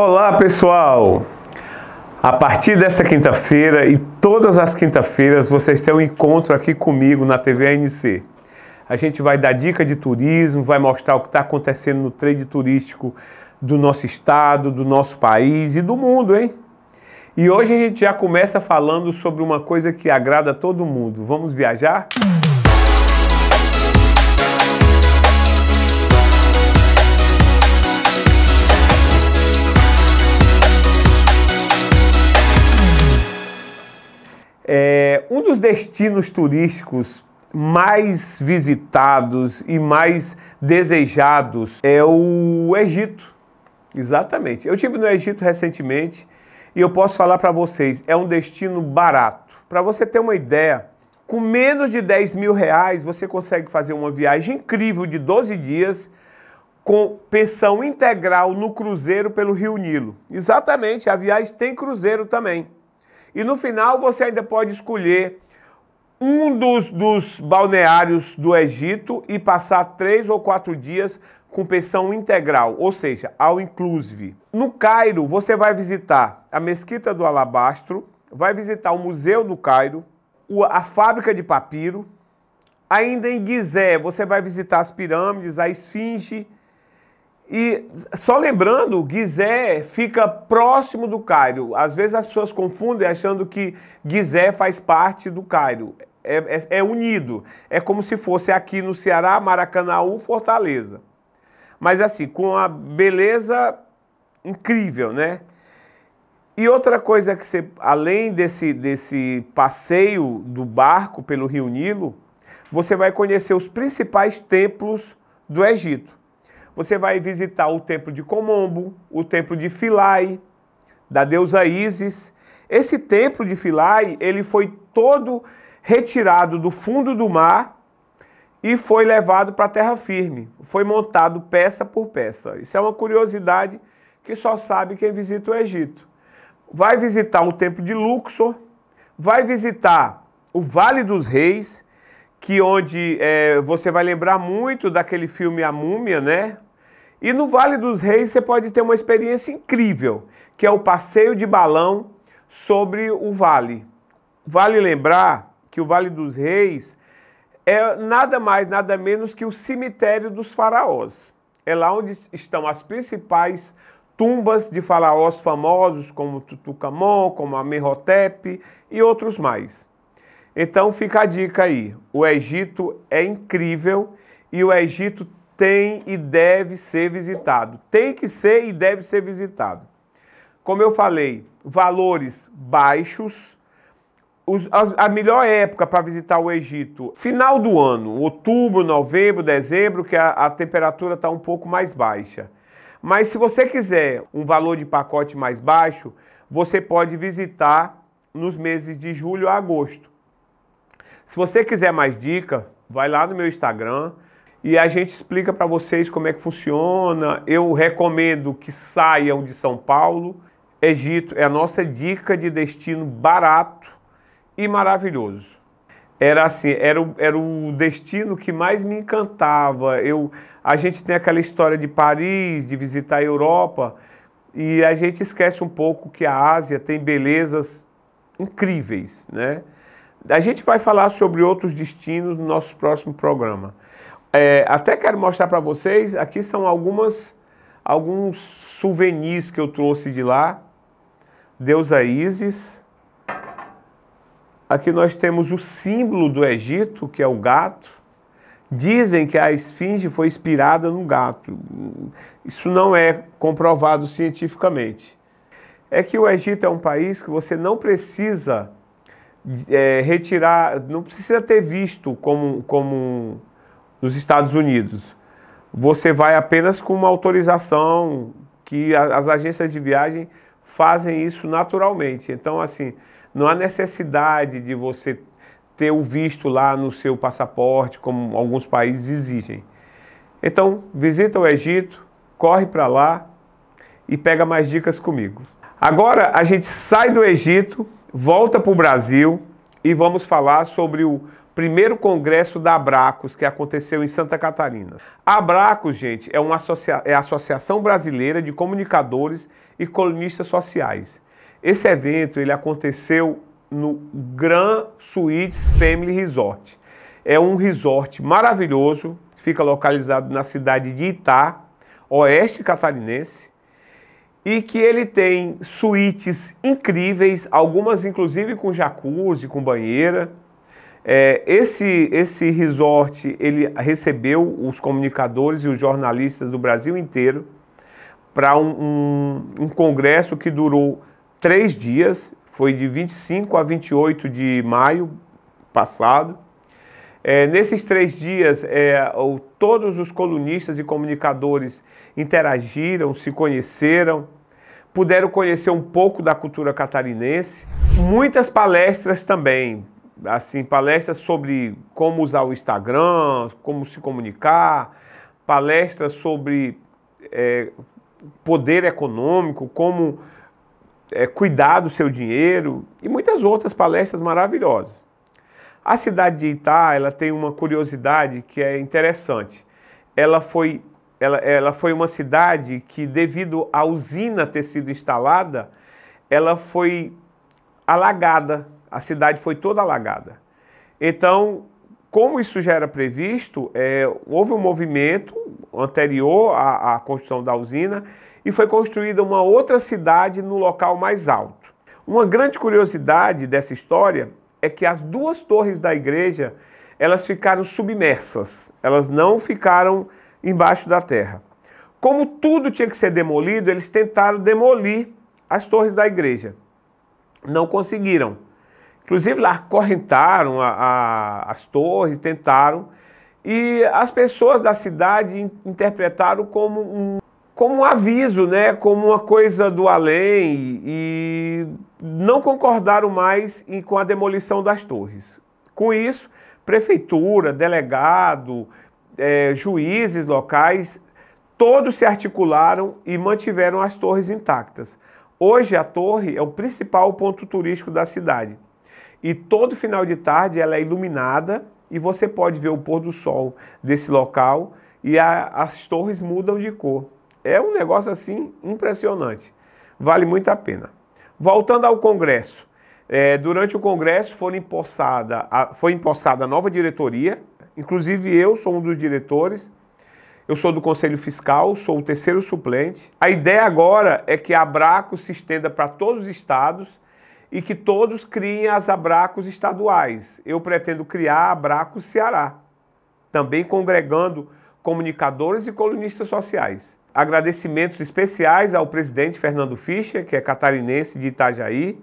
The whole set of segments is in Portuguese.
Olá, pessoal! A partir dessa quinta-feira e todas as quinta-feiras vocês têm um encontro aqui comigo na TV ANC. A gente vai dar dica de turismo, vai mostrar o que está acontecendo no trade turístico do nosso estado, do nosso país e do mundo, hein? E hoje a gente já começa falando sobre uma coisa que agrada todo mundo. Vamos viajar? Música um dos destinos turísticos mais visitados e mais desejados é o Egito. Exatamente. Eu tive no Egito recentemente e eu posso falar para vocês, é um destino barato. Para você ter uma ideia, com menos de 10 mil reais você consegue fazer uma viagem incrível de 12 dias com pensão integral no cruzeiro pelo Rio Nilo. Exatamente, a viagem tem cruzeiro também. E no final você ainda pode escolher um dos, dos balneários do Egito e passar três ou quatro dias com pensão integral, ou seja, ao inclusive. No Cairo, você vai visitar a Mesquita do Alabastro, vai visitar o Museu do Cairo, a fábrica de papiro. Ainda em Gizé, você vai visitar as pirâmides, a Esfinge, e só lembrando, Gizé fica próximo do Cairo. Às vezes as pessoas confundem achando que Gizé faz parte do Cairo. É, é, é unido. É como se fosse aqui no Ceará, Maracanaú, Fortaleza. Mas assim, com a beleza incrível, né? E outra coisa que você, além desse, desse passeio do barco pelo Rio Nilo, você vai conhecer os principais templos do Egito. Você vai visitar o templo de Comombo, o templo de Filai, da deusa Isis. Esse templo de Filai, ele foi todo retirado do fundo do mar e foi levado para a terra firme. Foi montado peça por peça. Isso é uma curiosidade que só sabe quem visita o Egito. Vai visitar o templo de Luxor, vai visitar o Vale dos Reis, que onde é, você vai lembrar muito daquele filme A Múmia, né? E no Vale dos Reis você pode ter uma experiência incrível, que é o passeio de balão sobre o vale. Vale lembrar que o Vale dos Reis é nada mais, nada menos que o cemitério dos faraós. É lá onde estão as principais tumbas de faraós famosos, como Tutucamon, como Amenhotep e outros mais. Então fica a dica aí. O Egito é incrível e o Egito tem e deve ser visitado. Tem que ser e deve ser visitado. Como eu falei, valores baixos. Os, a, a melhor época para visitar o Egito, final do ano, outubro, novembro, dezembro, que a, a temperatura está um pouco mais baixa. Mas se você quiser um valor de pacote mais baixo, você pode visitar nos meses de julho a agosto. Se você quiser mais dica, vai lá no meu Instagram, e a gente explica para vocês como é que funciona. Eu recomendo que saiam de São Paulo. Egito é a nossa dica de destino barato e maravilhoso. Era assim, era o, era o destino que mais me encantava. Eu, a gente tem aquela história de Paris, de visitar a Europa, e a gente esquece um pouco que a Ásia tem belezas incríveis, né? A gente vai falar sobre outros destinos no nosso próximo programa. É, até quero mostrar para vocês, aqui são algumas, alguns souvenirs que eu trouxe de lá. Deusa Isis. Aqui nós temos o símbolo do Egito, que é o gato. Dizem que a esfinge foi inspirada no gato. Isso não é comprovado cientificamente. É que o Egito é um país que você não precisa é, retirar, não precisa ter visto como, como nos Estados Unidos, você vai apenas com uma autorização que as agências de viagem fazem isso naturalmente. Então, assim, não há necessidade de você ter o visto lá no seu passaporte, como alguns países exigem. Então, visita o Egito, corre para lá e pega mais dicas comigo. Agora a gente sai do Egito, volta para o Brasil e vamos falar sobre o primeiro congresso da Abracos, que aconteceu em Santa Catarina. A Abracos, gente, é, uma associa é a Associação Brasileira de Comunicadores e Colunistas Sociais. Esse evento ele aconteceu no Grand Suites Family Resort. É um resort maravilhoso, fica localizado na cidade de Itá, oeste catarinense, e que ele tem suítes incríveis, algumas inclusive com jacuzzi, com banheira. É, esse, esse resort ele recebeu os comunicadores e os jornalistas do Brasil inteiro para um, um, um congresso que durou três dias, foi de 25 a 28 de maio passado. É, nesses três dias, é, o, todos os colunistas e comunicadores interagiram, se conheceram, puderam conhecer um pouco da cultura catarinense. Muitas palestras também, assim, palestras sobre como usar o Instagram, como se comunicar, palestras sobre é, poder econômico, como é, cuidar do seu dinheiro e muitas outras palestras maravilhosas. A cidade de Itá ela tem uma curiosidade que é interessante. Ela foi, ela, ela foi uma cidade que, devido à usina ter sido instalada, ela foi alagada a cidade foi toda alagada. Então, como isso já era previsto, é, houve um movimento anterior à, à, construção da usina e foi construída uma outra cidade no local mais alto. Uma grande curiosidade dessa história é que as duas torres da igreja elas ficaram submersas, elas não ficaram embaixo da terra. Como tudo tinha que ser demolido, eles tentaram demolir as torres da igreja. Não conseguiram. Inclusive lá correntaram a, a, as torres, tentaram. E as pessoas da cidade interpretaram como um, como um aviso, né? como uma coisa do além, e não concordaram mais em, com a demolição das torres. Com isso, prefeitura, delegado, é, juízes locais, todos se articularam e mantiveram as torres intactas. Hoje, a torre é o principal ponto turístico da cidade. E todo final de tarde ela é iluminada e você pode ver o pôr do sol desse local e a, as torres mudam de cor. É um negócio assim impressionante. Vale muito a pena. Voltando ao Congresso. É, durante o Congresso empossada, a, foi empossada a nova diretoria, inclusive eu sou um dos diretores. Eu sou do Conselho Fiscal, sou o terceiro suplente. A ideia agora é que a Abraco se estenda para todos os estados e que todos criem as abracos estaduais. Eu pretendo criar a Abraco Ceará, também congregando comunicadores e colunistas sociais. Agradecimentos especiais ao presidente Fernando Fischer, que é catarinense de Itajaí,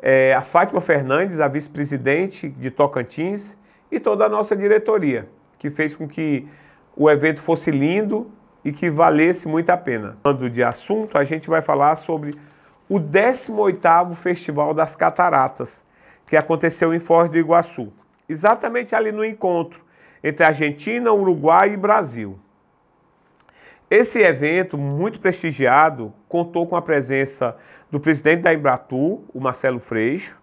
é, a Fátima Fernandes, a vice-presidente de Tocantins, e toda a nossa diretoria, que fez com que o evento fosse lindo e que valesse muito a pena. Falando de assunto, a gente vai falar sobre o 18º Festival das Cataratas, que aconteceu em Foz do Iguaçu, exatamente ali no encontro entre Argentina, Uruguai e Brasil. Esse evento, muito prestigiado, contou com a presença do presidente da Embratur, o Marcelo Freixo,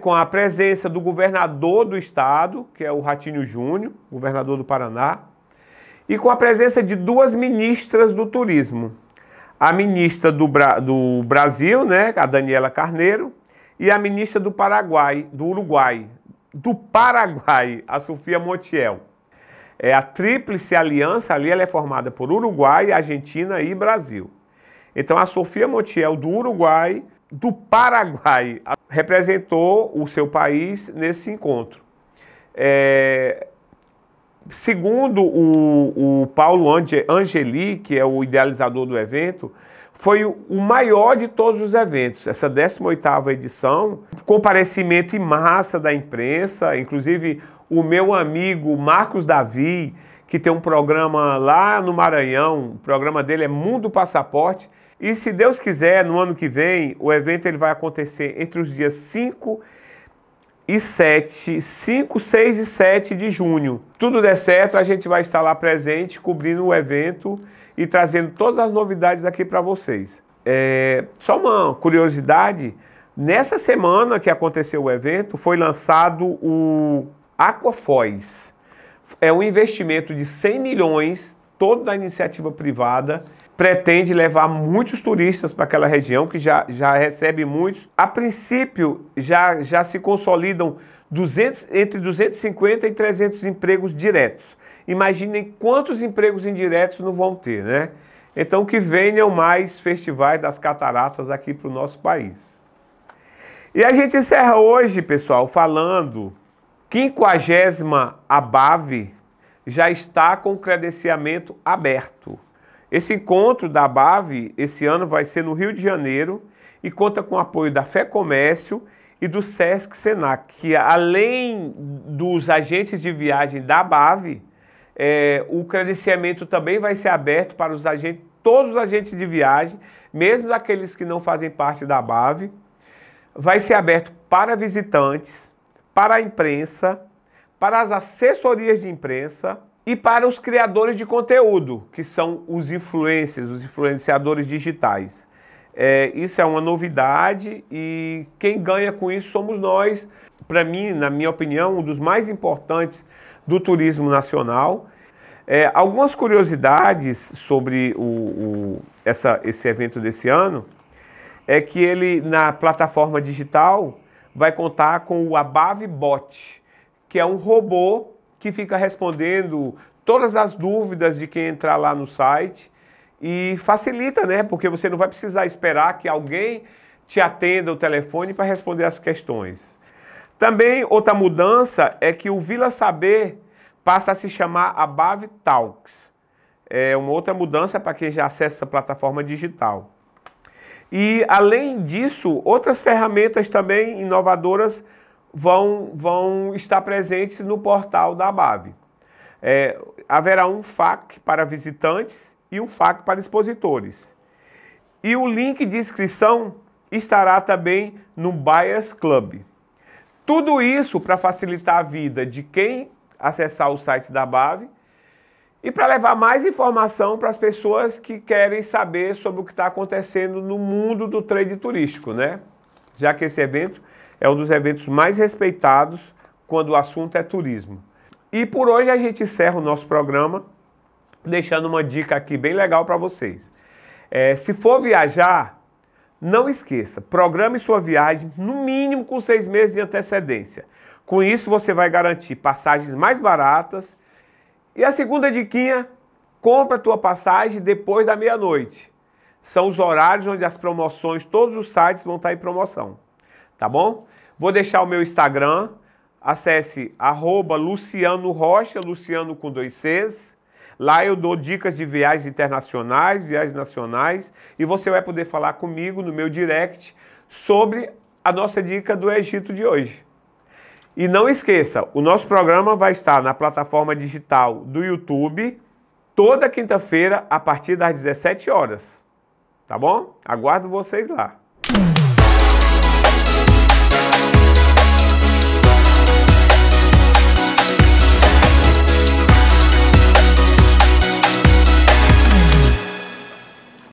com a presença do governador do estado, que é o Ratinho Júnior, governador do Paraná, e com a presença de duas ministras do turismo, a ministra do, Bra do Brasil, né, a Daniela Carneiro, e a ministra do Paraguai, do Uruguai, do Paraguai, a Sofia Montiel. É, a tríplice aliança ali ela é formada por Uruguai, Argentina e Brasil. Então a Sofia Montiel do Uruguai, do Paraguai, representou o seu país nesse encontro. É, Segundo o, o Paulo Angeli, que é o idealizador do evento, foi o maior de todos os eventos. Essa 18ª edição, comparecimento em massa da imprensa, inclusive o meu amigo Marcos Davi, que tem um programa lá no Maranhão, o programa dele é Mundo Passaporte, e se Deus quiser, no ano que vem, o evento ele vai acontecer entre os dias 5 e e 7, 5, 6 e 7 de junho. Tudo der certo, a gente vai estar lá presente, cobrindo o evento e trazendo todas as novidades aqui para vocês. É, só uma curiosidade, nessa semana que aconteceu o evento, foi lançado o Aquafoz. É um investimento de 100 milhões, todo da iniciativa privada, pretende levar muitos turistas para aquela região, que já, já recebe muitos. A princípio, já, já se consolidam 200, entre 250 e 300 empregos diretos. Imaginem quantos empregos indiretos não vão ter, né? Então, que venham mais festivais das cataratas aqui para o nosso país. E a gente encerra hoje, pessoal, falando Quinquagésima ABAVE já está com credenciamento aberto. Esse encontro da BAV esse ano vai ser no Rio de Janeiro e conta com o apoio da Fé Comércio e do SESC Senac, que além dos agentes de viagem da BAV, é, o credenciamento também vai ser aberto para os agentes, todos os agentes de viagem, mesmo aqueles que não fazem parte da BAV. Vai ser aberto para visitantes, para a imprensa, para as assessorias de imprensa, e para os criadores de conteúdo, que são os influencers, os influenciadores digitais. É, isso é uma novidade e quem ganha com isso somos nós. Para mim, na minha opinião, um dos mais importantes do turismo nacional. É, algumas curiosidades sobre o, o, essa, esse evento desse ano é que ele, na plataforma digital, vai contar com o Abave Bot, que é um robô que fica respondendo todas as dúvidas de quem entrar lá no site e facilita, né? Porque você não vai precisar esperar que alguém te atenda o telefone para responder as questões. Também outra mudança é que o Vila Saber passa a se chamar Abave Talks. É uma outra mudança para quem já acessa a plataforma digital. E além disso, outras ferramentas também inovadoras vão, vão estar presentes no portal da BAV. É, haverá um FAQ para visitantes e um FAQ para expositores. E o link de inscrição estará também no Buyers Club. Tudo isso para facilitar a vida de quem acessar o site da BAV e para levar mais informação para as pessoas que querem saber sobre o que está acontecendo no mundo do trade turístico, né? Já que esse evento é um dos eventos mais respeitados quando o assunto é turismo. E por hoje a gente encerra o nosso programa deixando uma dica aqui bem legal para vocês. É, se for viajar, não esqueça, programe sua viagem no mínimo com seis meses de antecedência. Com isso você vai garantir passagens mais baratas. E a segunda diquinha, compra a tua passagem depois da meia-noite. São os horários onde as promoções, todos os sites vão estar em promoção tá bom? Vou deixar o meu Instagram, acesse arroba Luciano Rocha, Luciano com dois Cs. Lá eu dou dicas de viagens internacionais, viagens nacionais, e você vai poder falar comigo no meu direct sobre a nossa dica do Egito de hoje. E não esqueça, o nosso programa vai estar na plataforma digital do YouTube toda quinta-feira a partir das 17 horas. Tá bom? Aguardo vocês lá.